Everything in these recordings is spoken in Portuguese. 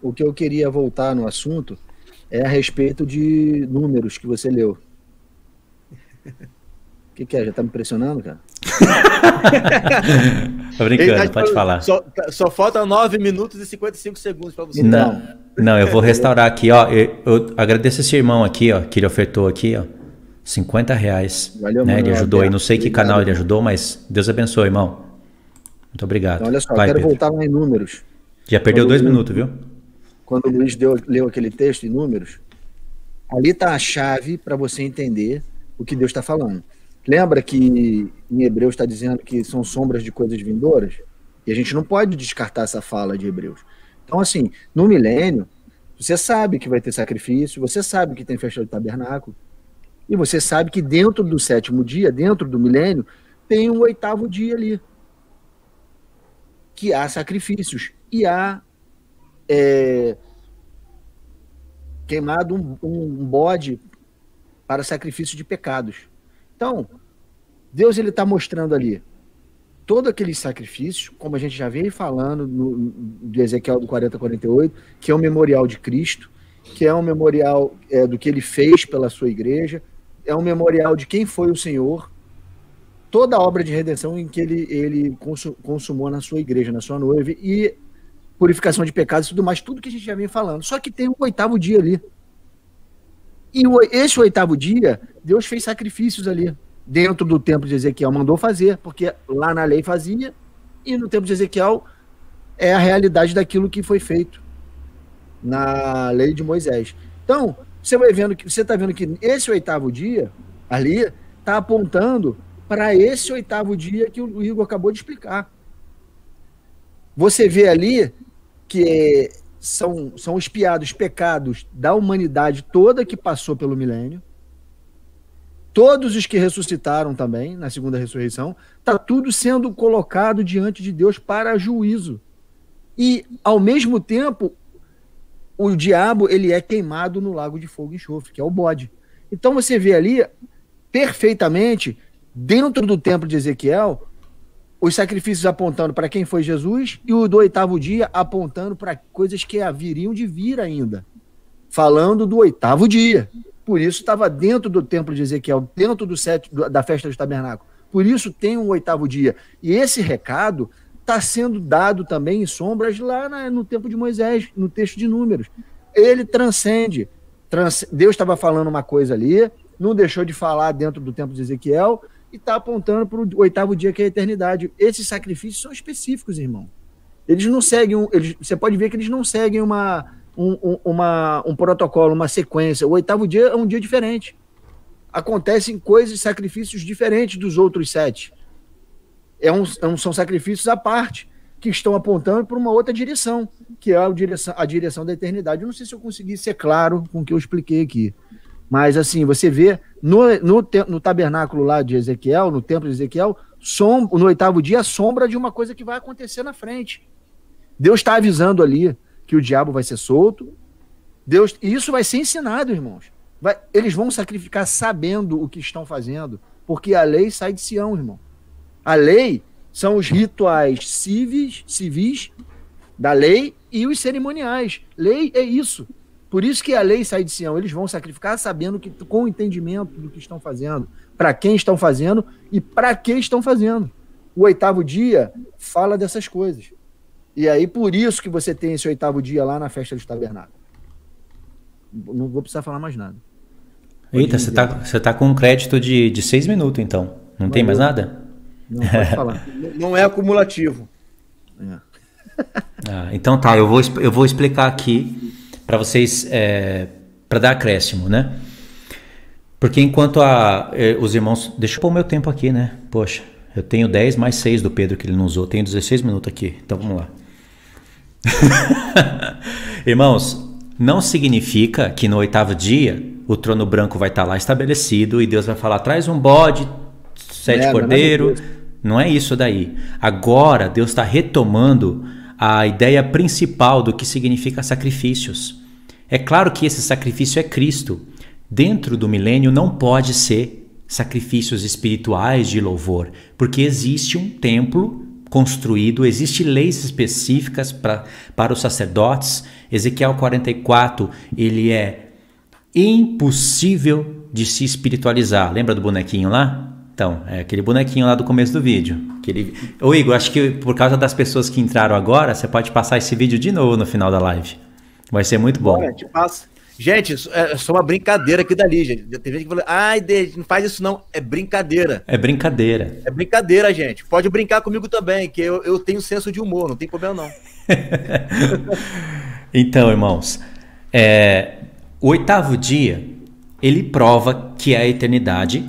o que eu queria voltar no assunto é a respeito de números que você leu. O que, que, é? Já tá me pressionando, cara? Tô brincando, tá pode falar. Só, tá, só falta 9 minutos e 55 segundos para você. Não, não, eu vou restaurar aqui, ó. Eu, eu agradeço esse irmão aqui, ó, que ele ofertou aqui, ó. 50 reais. Valeu, né? Mano, ele ajudou aí. Não sei obrigado. que canal ele ajudou, mas Deus abençoe, irmão. Muito obrigado. Então, olha só, Vai, eu quero Pedro. voltar lá em números. Já perdeu quando dois Luiz, minutos, viu? Quando o Luiz deu, leu aquele texto em números, ali está a chave para você entender o que Deus está falando. Lembra que em Hebreus está dizendo que são sombras de coisas vindouras? E a gente não pode descartar essa fala de Hebreus. Então, assim, no milênio, você sabe que vai ter sacrifício, você sabe que tem festa do tabernáculo, e você sabe que dentro do sétimo dia, dentro do milênio, tem um oitavo dia ali que há sacrifícios e há é, queimado um, um bode para sacrifício de pecados. Então, Deus ele está mostrando ali todo aquele sacrifício, como a gente já vem falando no, de Ezequiel do 40 48, que é um memorial de Cristo, que é um memorial é, do que ele fez pela sua igreja, é um memorial de quem foi o Senhor, toda a obra de redenção em que ele, ele consumou na sua igreja, na sua noiva, e purificação de pecados e tudo mais, tudo que a gente já vem falando. Só que tem um oitavo dia ali. E esse oitavo dia, Deus fez sacrifícios ali, dentro do templo de Ezequiel, mandou fazer, porque lá na lei fazia, e no templo de Ezequiel é a realidade daquilo que foi feito na lei de Moisés. Então, você vai vendo que você está vendo que esse oitavo dia ali está apontando para esse oitavo dia que o Igor acabou de explicar. Você vê ali que são, são espiados pecados da humanidade toda que passou pelo milênio. Todos os que ressuscitaram também na segunda ressurreição, está tudo sendo colocado diante de Deus para juízo. E, ao mesmo tempo, o diabo ele é queimado no lago de fogo e enxofre, que é o bode. Então você vê ali perfeitamente dentro do templo de Ezequiel, os sacrifícios apontando para quem foi Jesus e o do oitavo dia apontando para coisas que haveriam de vir ainda, falando do oitavo dia. Por isso estava dentro do templo de Ezequiel, dentro do sete, da festa do tabernáculo. Por isso tem um oitavo dia. E esse recado está sendo dado também em sombras lá no tempo de Moisés, no texto de Números. Ele transcende. Trans, Deus estava falando uma coisa ali, não deixou de falar dentro do templo de Ezequiel, e está apontando para o oitavo dia, que é a eternidade. Esses sacrifícios são específicos, irmão. Eles não seguem. Um, eles, você pode ver que eles não seguem uma, um, um, uma, um protocolo, uma sequência. O oitavo dia é um dia diferente. Acontecem coisas e sacrifícios diferentes dos outros sete. É, é um, são sacrifícios à parte, que estão apontando para uma outra direção, que é a direção, a direção da eternidade. Eu não sei se eu consegui ser claro com o que eu expliquei aqui. Mas assim, você vê no, no, no tabernáculo lá de Ezequiel, no templo de Ezequiel, som, no oitavo dia, sombra de uma coisa que vai acontecer na frente. Deus está avisando ali que o diabo vai ser solto. Deus, e isso vai ser ensinado, irmãos. Vai, eles vão sacrificar sabendo o que estão fazendo, porque a lei sai de Sião, irmão. A lei são os rituais civis, civis da lei e os cerimoniais. Lei é isso. Por isso que a lei sai de Sião. Eles vão sacrificar sabendo que, com o entendimento do que estão fazendo, para quem estão fazendo e para que estão fazendo. O oitavo dia fala dessas coisas. E aí, por isso que você tem esse oitavo dia lá na festa dos tabernáculos. Não vou precisar falar mais nada. Pode Eita, você tá, você tá com um crédito de, de seis minutos, então. Não, tem mais eu... nada? Não, pode falar. não é acumulativo. É. Ah, então tá, eu vou, eu vou explicar aqui para vocês é, para dar acréscimo, né? Porque enquanto a, é, os irmãos. Deixa eu pôr o meu tempo aqui, né? Poxa, eu tenho 10 mais 6 do Pedro que ele não usou. Tenho 16 minutos aqui. Então vamos lá. Irmãos, não significa que no oitavo dia o trono branco vai estar tá lá estabelecido e Deus vai falar: traz um bode, sete é, cordeiro. Não é isso daí. Agora Deus está retomando a ideia principal do que significa sacrifícios. É claro que esse sacrifício é Cristo. Dentro do milênio não pode ser sacrifícios espirituais de louvor, porque existe um templo construído, existem leis específicas pra, para os sacerdotes. Ezequiel 44, ele é impossível de se espiritualizar. Lembra do bonequinho lá? Então, é aquele bonequinho lá do começo do vídeo. Aquele... Ô Igor, acho que por causa das pessoas que entraram agora, você pode passar esse vídeo de novo no final da live. Vai ser muito bom. passa. Gente, é só é uma brincadeira aqui dali, gente. Tem gente que fala, ai, não faz isso não. É brincadeira. É brincadeira. É brincadeira, gente. Pode brincar comigo também, que eu, eu tenho senso de humor, não tem problema não. então, irmãos, é, o oitavo dia, ele prova que é a eternidade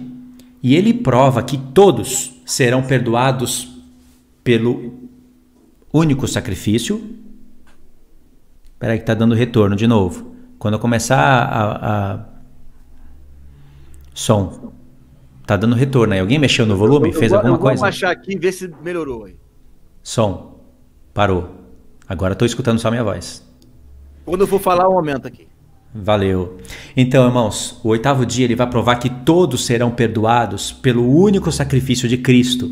e ele prova que todos serão perdoados pelo único sacrifício Espera aí que está dando retorno de novo. Quando eu começar a, a... Som. Tá dando retorno aí. Alguém mexeu no volume? Eu, eu, Fez eu, alguma coisa? Vou baixar aqui e ver se melhorou aí. Som. Parou. Agora estou escutando só minha voz. Quando eu for falar, eu aumento aqui. Valeu. Então, irmãos, o oitavo dia ele vai provar que todos serão perdoados pelo único sacrifício de Cristo.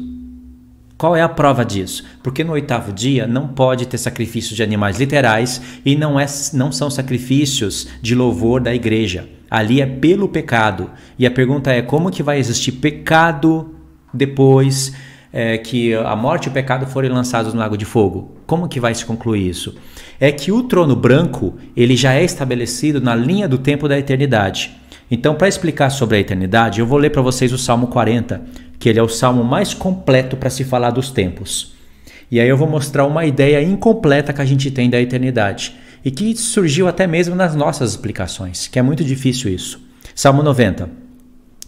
Qual é a prova disso? Porque no oitavo dia não pode ter sacrifício de animais literais e não, é, não são sacrifícios de louvor da igreja. Ali é pelo pecado. E a pergunta é como que vai existir pecado depois é, que a morte e o pecado forem lançados no lago de fogo? Como que vai se concluir isso? É que o trono branco ele já é estabelecido na linha do tempo da eternidade. Então, para explicar sobre a eternidade, eu vou ler para vocês o Salmo 40, que ele é o salmo mais completo para se falar dos tempos. E aí eu vou mostrar uma ideia incompleta que a gente tem da eternidade e que surgiu até mesmo nas nossas explicações, que é muito difícil isso. Salmo 90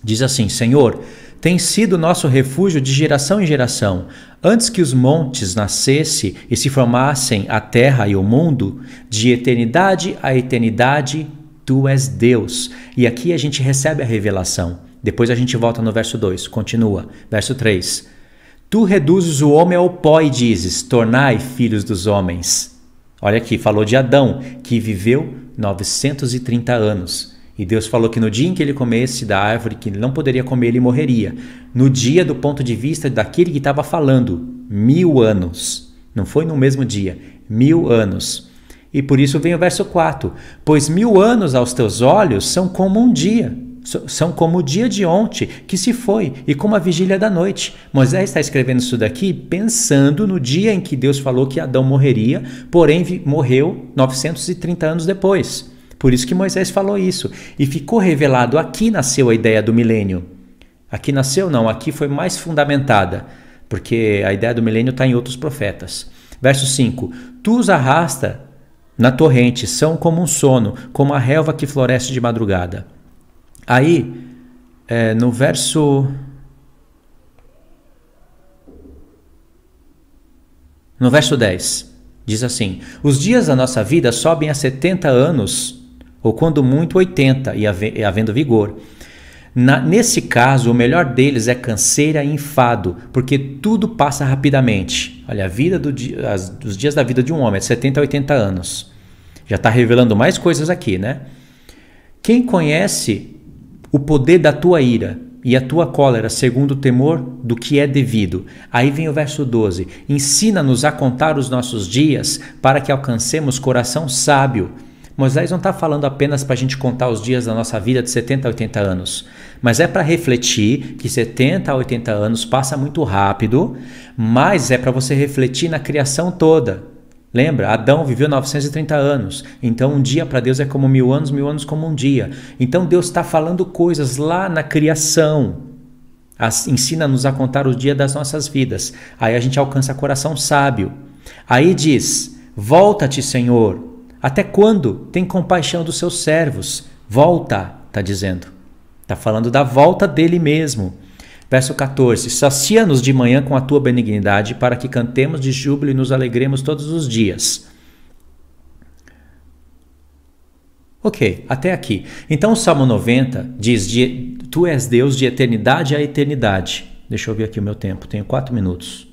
diz assim: Senhor, tem sido nosso refúgio de geração em geração. Antes que os montes nascesse e se formassem a terra e o mundo, de eternidade a eternidade, tu és Deus. E aqui a gente recebe a revelação depois a gente volta no verso 2, continua. Verso 3. Tu reduzes o homem ao pó e dizes: Tornai filhos dos homens. Olha aqui, falou de Adão, que viveu 930 anos. E Deus falou que no dia em que ele comesse da árvore que ele não poderia comer, ele morreria. No dia, do ponto de vista daquele que estava falando, mil anos. Não foi no mesmo dia, mil anos. E por isso vem o verso 4: Pois mil anos aos teus olhos são como um dia são como o dia de ontem que se foi e como a vigília da noite. Moisés está escrevendo isso daqui pensando no dia em que Deus falou que Adão morreria, porém morreu 930 anos depois. Por isso que Moisés falou isso e ficou revelado aqui nasceu a ideia do milênio. Aqui nasceu não, aqui foi mais fundamentada, porque a ideia do milênio está em outros profetas. Verso 5: Tu os arrasta na torrente, são como um sono, como a relva que floresce de madrugada. Aí, é, no verso. No verso 10, diz assim: Os dias da nossa vida sobem a 70 anos, ou quando muito 80, e havendo vigor. Na, nesse caso, o melhor deles é canseira e enfado, porque tudo passa rapidamente. Olha, a vida do dia, as, os dias da vida de um homem é de 70 a 80 anos. Já está revelando mais coisas aqui, né? Quem conhece o poder da tua ira e a tua cólera, segundo o temor do que é devido. Aí vem o verso 12: Ensina-nos a contar os nossos dias para que alcancemos coração sábio. Moisés não está falando apenas para a gente contar os dias da nossa vida de 70 a 80 anos, mas é para refletir que 70 a 80 anos passa muito rápido, mas é para você refletir na criação toda. Lembra? Adão viveu 930 anos. Então, um dia para Deus é como mil anos, mil anos como um dia. Então, Deus está falando coisas lá na criação. Ensina-nos a contar o dia das nossas vidas. Aí a gente alcança coração sábio. Aí diz: Volta-te, Senhor. Até quando tem compaixão dos seus servos? Volta, está dizendo. Está falando da volta dele mesmo. Verso 14: Sacia-nos de manhã com a tua benignidade, para que cantemos de júbilo e nos alegremos todos os dias. Ok, até aqui. Então o Salmo 90 diz: de, Tu és Deus de eternidade a eternidade. Deixa eu ver aqui o meu tempo, tenho quatro minutos.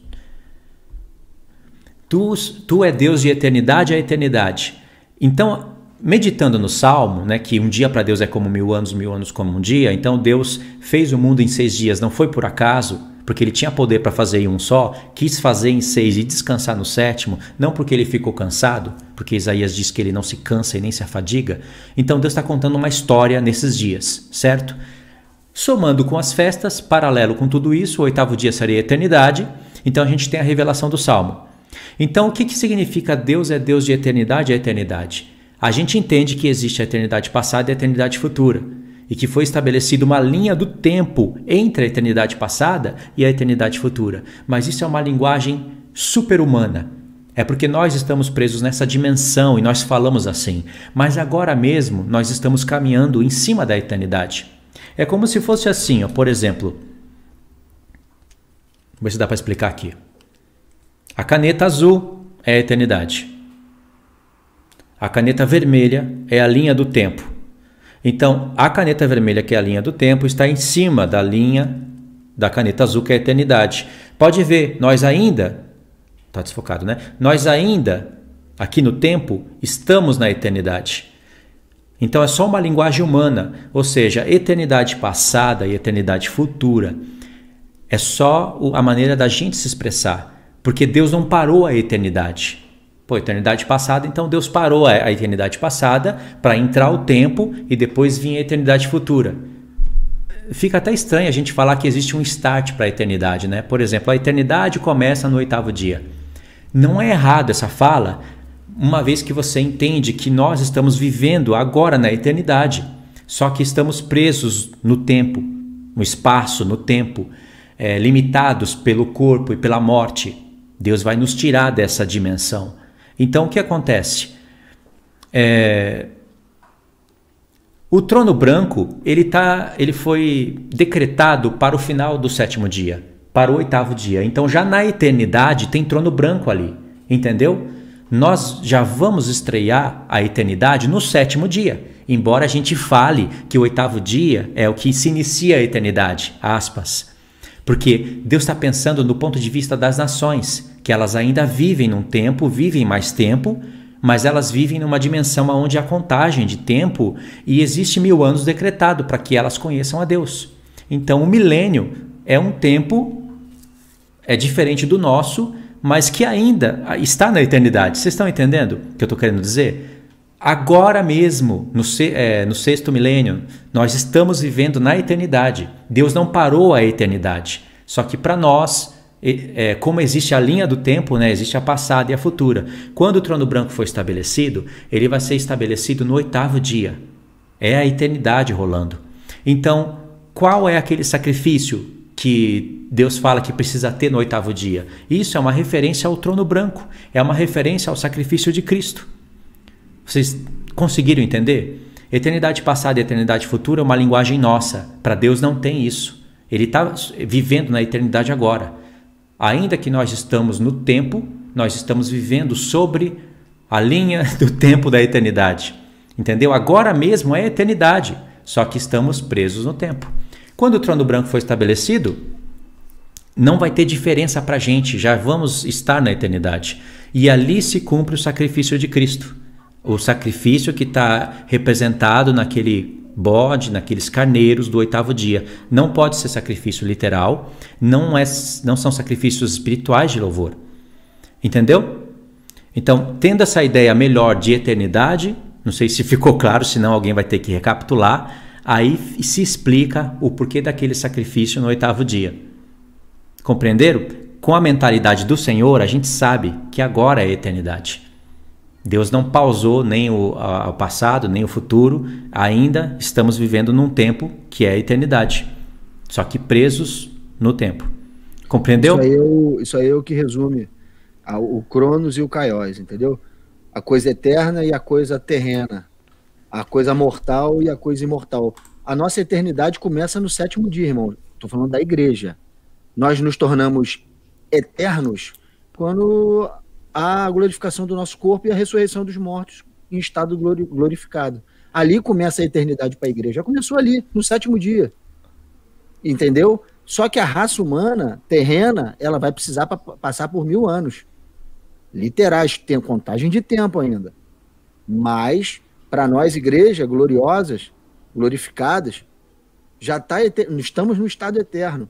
Tu, tu é Deus de eternidade a eternidade. Então, meditando no Salmo, né, que um dia para Deus é como mil anos, mil anos como um dia, então Deus fez o mundo em seis dias, não foi por acaso, porque ele tinha poder para fazer em um só, quis fazer em seis e descansar no sétimo, não porque ele ficou cansado, porque Isaías diz que ele não se cansa e nem se afadiga. Então Deus está contando uma história nesses dias, certo? Somando com as festas, paralelo com tudo isso, o oitavo dia seria a eternidade, então a gente tem a revelação do Salmo. Então o que, que significa Deus é Deus de eternidade e é eternidade? A gente entende que existe a eternidade passada e a eternidade futura, e que foi estabelecida uma linha do tempo entre a eternidade passada e a eternidade futura, mas isso é uma linguagem superhumana. É porque nós estamos presos nessa dimensão e nós falamos assim, mas agora mesmo nós estamos caminhando em cima da eternidade. É como se fosse assim, ó, por exemplo. Vou ver se dá para explicar aqui. A caneta azul é a eternidade. A caneta vermelha é a linha do tempo. Então, a caneta vermelha, que é a linha do tempo, está em cima da linha da caneta azul, que é a eternidade. Pode ver, nós ainda. Está desfocado, né? Nós ainda, aqui no tempo, estamos na eternidade. Então, é só uma linguagem humana, ou seja, eternidade passada e eternidade futura. É só a maneira da gente se expressar, porque Deus não parou a eternidade. Pô, eternidade passada, então Deus parou a, eternidade passada para entrar o tempo e depois vinha a eternidade futura. Fica até estranho a gente falar que existe um start para a eternidade, né? Por exemplo, a eternidade começa no oitavo dia. Não é errado essa fala, uma vez que você entende que nós estamos vivendo agora na eternidade, só que estamos presos no tempo, no espaço, no tempo, é, limitados pelo corpo e pela morte. Deus vai nos tirar dessa dimensão. Então o que acontece? É... O trono branco ele tá, ele foi decretado para o final do sétimo dia, para o oitavo dia. Então já na eternidade tem trono branco ali, entendeu? Nós já vamos estrear a eternidade no sétimo dia, embora a gente fale que o oitavo dia é o que se inicia a eternidade, aspas. Porque Deus está pensando no ponto de vista das nações, que elas ainda vivem num tempo, vivem mais tempo, mas elas vivem numa dimensão onde há contagem de tempo e existe mil anos decretado para que elas conheçam a Deus. Então, o milênio é um tempo é diferente do nosso, mas que ainda está na eternidade. Vocês estão entendendo o que eu estou querendo dizer? Agora mesmo, no, é, no sexto milênio, nós estamos vivendo na eternidade. Deus não parou a eternidade. Só que para nós, é, como existe a linha do tempo, né, existe a passada e a futura. Quando o trono branco foi estabelecido, ele vai ser estabelecido no oitavo dia. É a eternidade rolando. Então, qual é aquele sacrifício que Deus fala que precisa ter no oitavo dia? Isso é uma referência ao trono branco, é uma referência ao sacrifício de Cristo. Vocês conseguiram entender? Eternidade passada e eternidade futura é uma linguagem nossa. Para Deus não tem isso. Ele está vivendo na eternidade agora. Ainda que nós estamos no tempo, nós estamos vivendo sobre a linha do tempo da eternidade. Entendeu? Agora mesmo é eternidade, só que estamos presos no tempo. Quando o trono branco for estabelecido, não vai ter diferença para a gente, já vamos estar na eternidade. E ali se cumpre o sacrifício de Cristo. O sacrifício que está representado naquele bode, naqueles carneiros do oitavo dia. Não pode ser sacrifício literal, não, é, não são sacrifícios espirituais de louvor. Entendeu? Então, tendo essa ideia melhor de eternidade, não sei se ficou claro, senão alguém vai ter que recapitular, aí se explica o porquê daquele sacrifício no oitavo dia. Compreenderam? Com a mentalidade do Senhor, a gente sabe que agora é eternidade. Deus não pausou nem o, a, passado, nem o futuro, ainda estamos vivendo num tempo que é a eternidade, só que presos no tempo. Compreendeu? Isso aí é o, isso aí é o que resume a, o Cronos e o Kaios, entendeu? A coisa eterna e a coisa terrena, a coisa mortal e a coisa imortal. A nossa eternidade começa no sétimo dia, irmão. Estou falando da igreja. Nós nos tornamos eternos quando a glorificação do nosso corpo e a ressurreição dos mortos em estado glorificado. Ali começa a eternidade para a igreja. Já começou ali, no sétimo dia. Entendeu? Só que a raça humana, terrena, ela vai precisar passar por mil anos. Literais, tem contagem de tempo ainda. Mas, para nós, igreja, gloriosas, glorificadas, já tá estamos no estado eterno.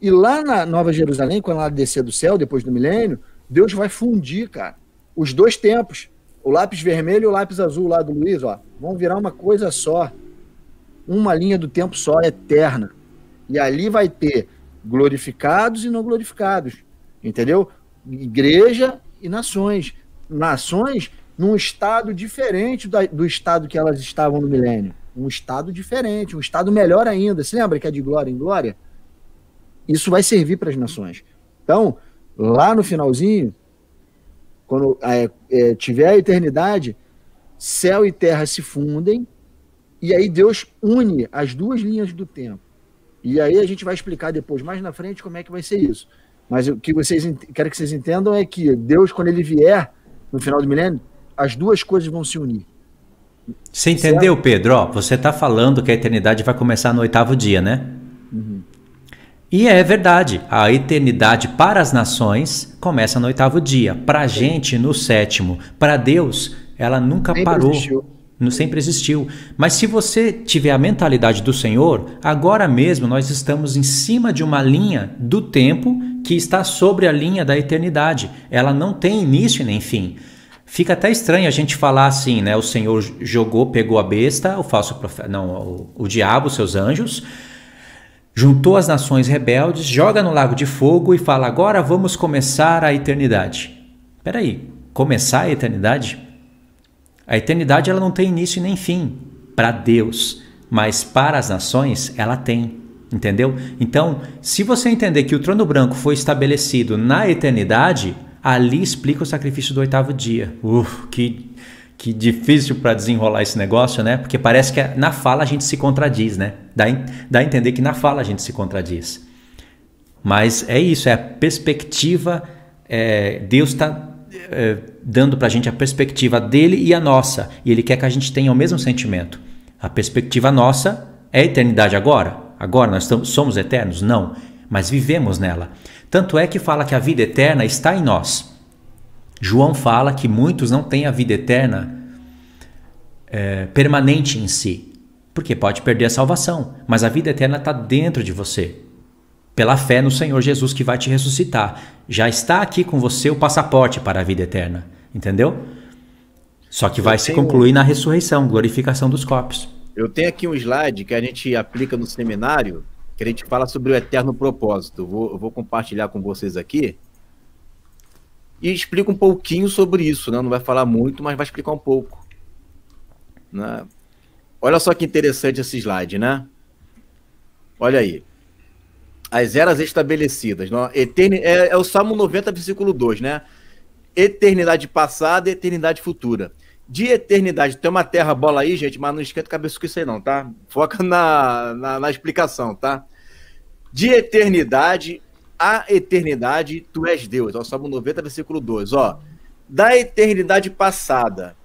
E lá na Nova Jerusalém, quando ela descer do céu, depois do milênio, Deus vai fundir, cara, os dois tempos. O lápis vermelho e o lápis azul lá do Luiz, ó, vão virar uma coisa só. Uma linha do tempo só eterna. E ali vai ter glorificados e não glorificados. Entendeu? Igreja e nações. Nações num estado diferente do estado que elas estavam no milênio. Um estado diferente, um estado melhor ainda. Você lembra que é de glória em glória? Isso vai servir para as nações. Então, lá no finalzinho, quando é, é, tiver a eternidade, céu e terra se fundem, e aí Deus une as duas linhas do tempo. E aí a gente vai explicar depois, mais na frente, como é que vai ser isso. Mas o que vocês quero que vocês entendam é que Deus, quando ele vier no final do milênio, as duas coisas vão se unir. Você entendeu, Pedro? Ó, você está falando que a eternidade vai começar no oitavo dia, né? E é verdade, a eternidade para as nações começa no oitavo dia, para a gente no sétimo, para Deus ela nunca sempre parou, Não, sempre existiu. Mas se você tiver a mentalidade do Senhor, agora mesmo nós estamos em cima de uma linha do tempo que está sobre a linha da eternidade. Ela não tem início nem fim. Fica até estranho a gente falar assim, né? O Senhor jogou, pegou a besta, o falso profeta, não, o, o diabo, seus anjos juntou as nações rebeldes, joga no lago de fogo e fala: agora vamos começar a eternidade. Peraí, começar a eternidade? A eternidade ela não tem início nem fim para Deus, mas para as nações ela tem. Entendeu? Então, se você entender que o trono branco foi estabelecido na eternidade, ali explica o sacrifício do oitavo dia. Uf, que que difícil para desenrolar esse negócio, né? Porque parece que é, na fala a gente se contradiz, né? Dá, dá a entender que na fala a gente se contradiz. Mas é isso, é a perspectiva. É, Deus está é, dando para a gente a perspectiva dele e a nossa. E ele quer que a gente tenha o mesmo sentimento. A perspectiva nossa é a eternidade agora. Agora nós estamos, somos eternos? Não. Mas vivemos nela. Tanto é que fala que a vida eterna está em nós. João fala que muitos não têm a vida eterna é, permanente em si, porque pode perder a salvação, mas a vida eterna está dentro de você. Pela fé no Senhor Jesus que vai te ressuscitar, já está aqui com você o passaporte para a vida eterna, entendeu? Só que vai eu se concluir na ressurreição, glorificação dos corpos. Eu tenho aqui um slide que a gente aplica no seminário, que a gente fala sobre o eterno propósito. vou, eu vou compartilhar com vocês aqui e explica um pouquinho sobre isso, né? Não vai falar muito, mas vai explicar um pouco. Né? Olha só que interessante esse slide, né? Olha aí. As eras estabelecidas. Não? Eterni... É, é o Salmo 90, versículo 2, né? Eternidade passada e eternidade futura de eternidade. Tem uma terra bola aí, gente, mas não esquenta a cabeça com isso aí, não, tá? Foca na, na, na, explicação, tá? De eternidade a eternidade, tu és Deus. Ó, Salmo 90, versículo 2, ó. Da eternidade passada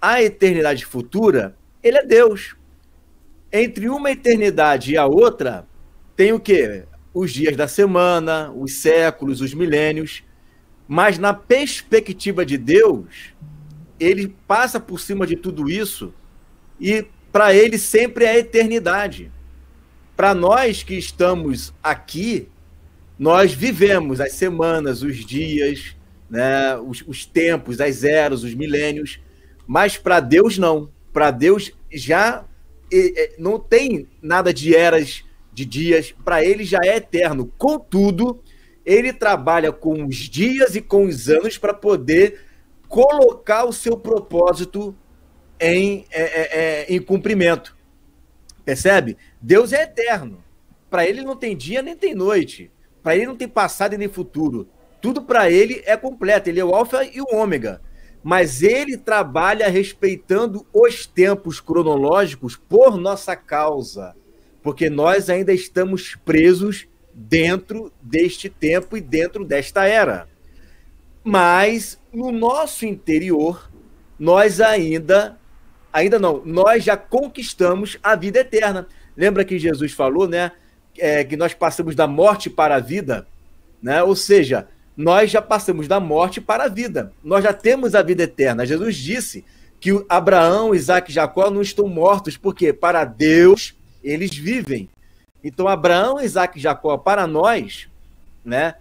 a eternidade futura, ele é Deus. Entre uma eternidade e a outra, tem o quê? Os dias da semana, os séculos, os milênios. Mas na perspectiva de Deus, ele passa por cima de tudo isso e para ele sempre é a eternidade. Para nós que estamos aqui, nós vivemos as semanas, os dias, né, os, os tempos, as eras, os milênios, mas para Deus, não. Para Deus, já não tem nada de eras, de dias. Para ele, já é eterno. Contudo, ele trabalha com os dias e com os anos para poder colocar o seu propósito em, é, é, é em cumprimento. Percebe? Deus é eterno. Para ele não tem dia nem tem noite. Para ele não tem passado e nem futuro. Tudo para ele é completo. Ele é o alfa e o ômega mas ele trabalha respeitando os tempos cronológicos por nossa causa, porque nós ainda estamos presos dentro deste tempo e dentro desta era. Mas no nosso interior, nós ainda ainda não, nós já conquistamos a vida eterna. Lembra que Jesus falou, né, é, que nós passamos da morte para a vida, né? Ou seja, nós já passamos da morte para a vida. Nós já temos a vida eterna. Jesus disse que Abraão, Isaac e Jacó não estão mortos, porque para Deus eles vivem. Então, Abraão, Isaac e Jacó, para nós, né,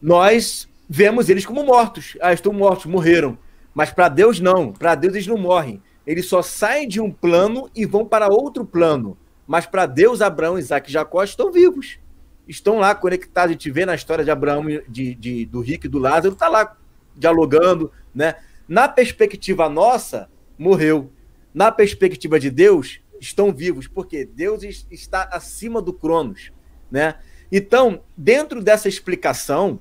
nós vemos eles como mortos. Ah, estão mortos, morreram. Mas para Deus, não. Para Deus, eles não morrem. Eles só saem de um plano e vão para outro plano. Mas para Deus, Abraão, Isaac e Jacó estão vivos estão lá conectados. A gente vê na história de Abraão, de, de do Rick e do Lázaro, está lá dialogando, né? Na perspectiva nossa, morreu. Na perspectiva de Deus, estão vivos, porque Deus está acima do Cronos, né? Então, dentro dessa explicação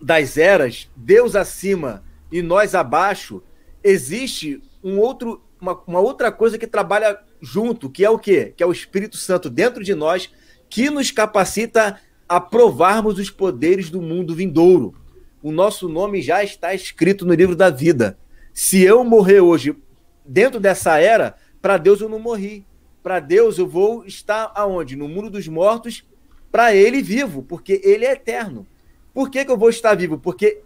das eras, Deus acima e nós abaixo, existe um outro, uma, uma outra coisa que trabalha junto, que é o quê? Que é o Espírito Santo dentro de nós, que nos capacita a provarmos os poderes do mundo vindouro. O nosso nome já está escrito no livro da vida. Se eu morrer hoje, dentro dessa era, para Deus eu não morri. Para Deus eu vou estar aonde? No mundo dos mortos, para ele vivo, porque ele é eterno. Por que, que eu vou estar vivo? Porque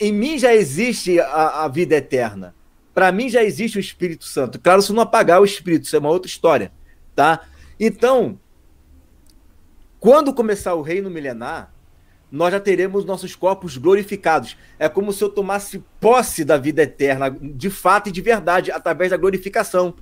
em mim já existe a, a vida eterna. Para mim já existe o Espírito Santo. Claro, se não apagar o Espírito, isso é uma outra história, tá? Então, quando começar o reino milenar, nós já teremos nossos corpos glorificados. É como se eu tomasse posse da vida eterna, de fato e de verdade, através da glorificação.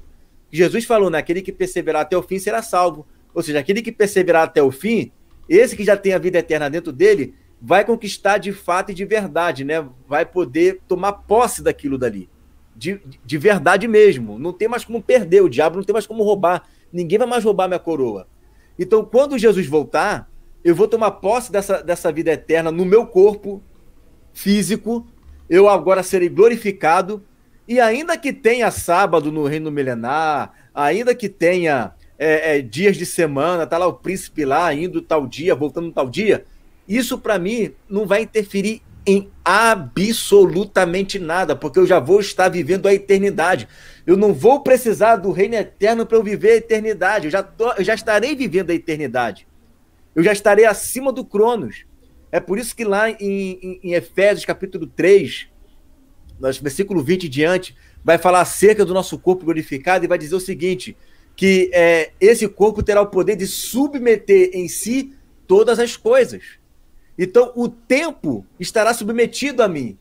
Jesus falou, né? Aquele que perseverar até o fim será salvo. Ou seja, aquele que perseverar até o fim, esse que já tem a vida eterna dentro dele, vai conquistar de fato e de verdade, né? Vai poder tomar posse daquilo dali. De, de verdade mesmo. Não tem mais como perder. O diabo não tem mais como roubar. Ninguém vai mais roubar minha coroa. Então, quando Jesus voltar, eu vou tomar posse dessa, dessa vida eterna no meu corpo físico, eu agora serei glorificado, e ainda que tenha sábado no reino milenar, ainda que tenha é, é, dias de semana, tá lá o príncipe lá indo tal dia, voltando tal dia, isso para mim não vai interferir em absolutamente nada, porque eu já vou estar vivendo a eternidade. Eu não vou precisar do reino eterno para eu viver a eternidade. Eu já, tô, eu já estarei vivendo a eternidade. Eu já estarei acima do Cronos. É por isso que lá em, em, em Efésios capítulo 3, nós, versículo 20 e diante, vai falar acerca do nosso corpo glorificado e vai dizer o seguinte: que é, esse corpo terá o poder de submeter em si todas as coisas. Então o tempo estará submetido a mim.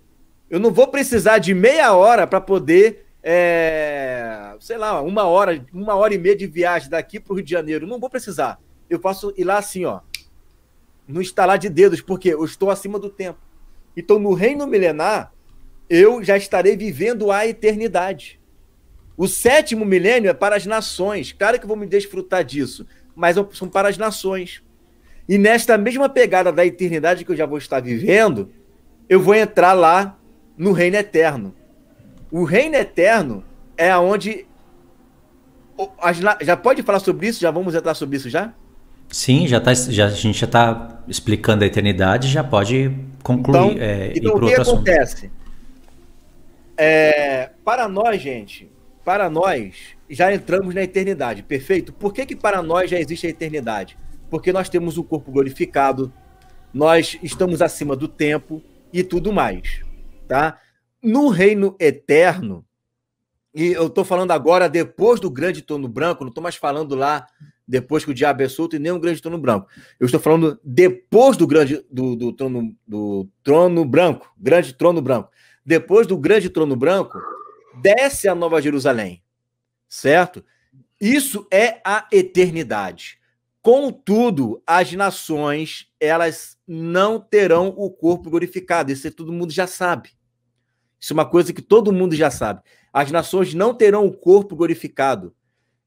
Eu não vou precisar de meia hora para poder, é, sei lá, uma hora, uma hora e meia de viagem daqui para o Rio de Janeiro. Não vou precisar. Eu posso ir lá assim, ó, no estalar de dedos, porque eu estou acima do tempo. Então no reino milenar, eu já estarei vivendo a eternidade. O sétimo milênio é para as nações. Claro que eu vou me desfrutar disso, mas são para as nações. E nesta mesma pegada da eternidade que eu já vou estar vivendo, eu vou entrar lá no reino eterno. O reino eterno é onde. Já pode falar sobre isso? Já vamos entrar sobre isso já? Sim, já tá, já, a gente já está explicando a eternidade, já pode concluir. Então, é, então o que acontece? É, para nós, gente, para nós, já entramos na eternidade, perfeito? Por que, que para nós já existe a eternidade? porque nós temos o um corpo glorificado, nós estamos acima do tempo e tudo mais, tá? No reino eterno, e eu estou falando agora depois do grande trono branco, não estou mais falando lá depois que o diabo é solto e nem um grande trono branco. Eu estou falando depois do grande do, do, trono do trono branco, grande trono branco. Depois do grande trono branco, desce a Nova Jerusalém, certo? Isso é a eternidade. Contudo, as nações, elas não terão o corpo glorificado. Isso todo mundo já sabe. Isso é uma coisa que todo mundo já sabe. As nações não terão o corpo glorificado.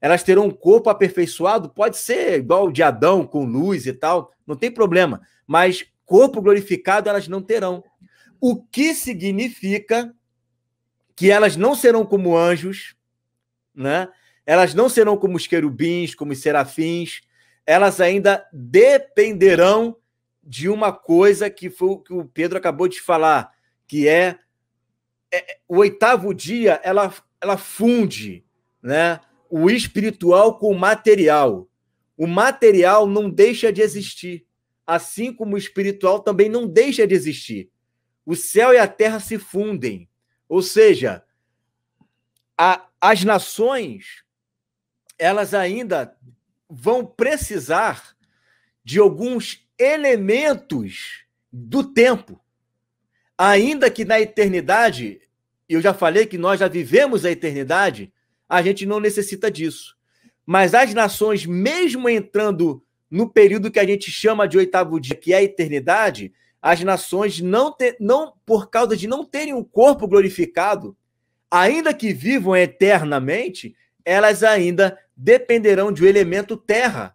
Elas terão um corpo aperfeiçoado, pode ser igual o de Adão, com luz e tal, não tem problema. Mas corpo glorificado elas não terão. O que significa que elas não serão como anjos, né? Elas não serão como os querubins, como os serafins, elas ainda dependerão de uma coisa que foi o que o Pedro acabou de falar, que é, é o oitavo dia ela, ela funde né, o espiritual com o material. O material não deixa de existir, assim como o espiritual também não deixa de existir. O céu e a terra se fundem, ou seja, a, as nações elas ainda vão precisar de alguns elementos do tempo. Ainda que na eternidade, eu já falei que nós já vivemos a eternidade, a gente não necessita disso. Mas as nações, mesmo entrando no período que a gente chama de oitavo dia, que é a eternidade, as nações não, te, não por causa de não terem um corpo glorificado, ainda que vivam eternamente, elas ainda dependerão de um elemento terra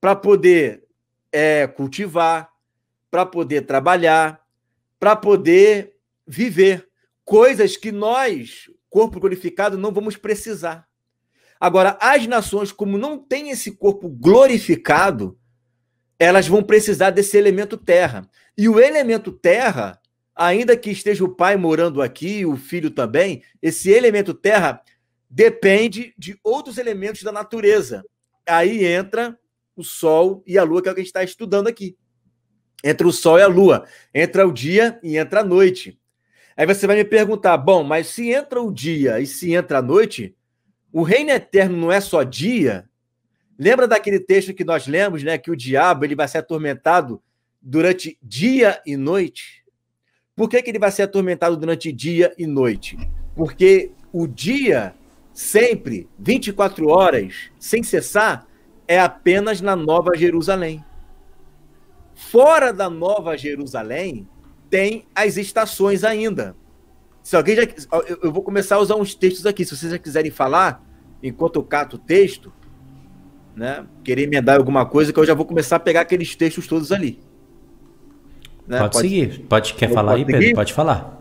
para poder é, cultivar, para poder trabalhar, para poder viver. Coisas que nós, corpo glorificado, não vamos precisar. Agora, as nações, como não têm esse corpo glorificado, elas vão precisar desse elemento terra. E o elemento terra, ainda que esteja o pai morando aqui, o filho também, esse elemento terra depende de outros elementos da natureza. Aí entra o Sol e a Lua, que é o que a gente está estudando aqui. Entra o Sol e a Lua, entra o dia e entra a noite. Aí você vai me perguntar: bom, mas se entra o dia e se entra a noite, o reino eterno não é só dia? Lembra daquele texto que nós lemos, né? Que o diabo ele vai ser atormentado durante dia e noite? Por que, que ele vai ser atormentado durante dia e noite? Porque o dia sempre, 24 horas, sem cessar, é apenas na Nova Jerusalém. Fora da Nova Jerusalém, tem as estações ainda. Se alguém já. Eu vou começar a usar uns textos aqui. Se vocês já quiserem falar, enquanto eu cato o texto, né? Querer emendar alguma coisa, que eu já vou começar a pegar aqueles textos todos ali. Né? Pode, pode, seguir. Pode, quer falar aí, seguir? Pedro? Pode falar.